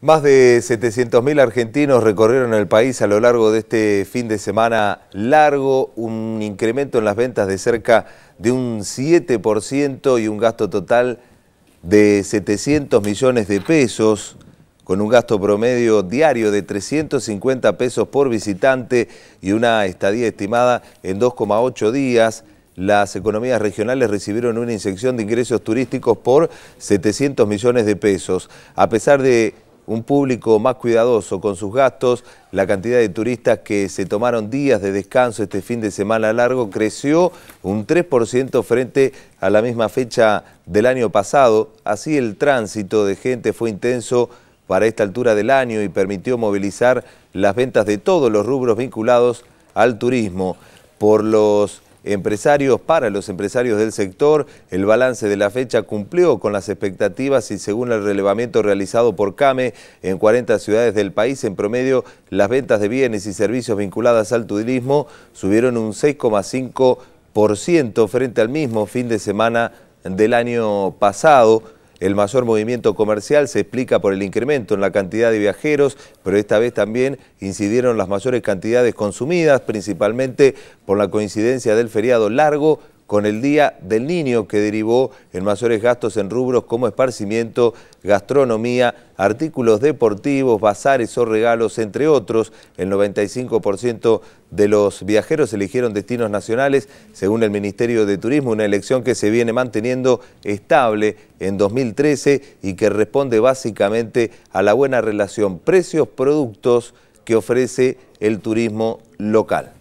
Más de 700.000 argentinos recorrieron el país a lo largo de este fin de semana largo, un incremento en las ventas de cerca de un 7% y un gasto total de 700 millones de pesos, con un gasto promedio diario de 350 pesos por visitante y una estadía estimada en 2,8 días las economías regionales recibieron una inyección de ingresos turísticos por 700 millones de pesos. A pesar de un público más cuidadoso con sus gastos, la cantidad de turistas que se tomaron días de descanso este fin de semana largo creció un 3% frente a la misma fecha del año pasado. Así el tránsito de gente fue intenso para esta altura del año y permitió movilizar las ventas de todos los rubros vinculados al turismo. Por los empresarios para los empresarios del sector. El balance de la fecha cumplió con las expectativas y según el relevamiento realizado por CAME en 40 ciudades del país, en promedio las ventas de bienes y servicios vinculadas al turismo subieron un 6,5% frente al mismo fin de semana del año pasado. El mayor movimiento comercial se explica por el incremento en la cantidad de viajeros, pero esta vez también incidieron las mayores cantidades consumidas, principalmente por la coincidencia del feriado largo con el Día del Niño que derivó en mayores gastos en rubros como esparcimiento, gastronomía, artículos deportivos, bazares o regalos, entre otros. El 95% de los viajeros eligieron destinos nacionales, según el Ministerio de Turismo, una elección que se viene manteniendo estable en 2013 y que responde básicamente a la buena relación precios-productos que ofrece el turismo local.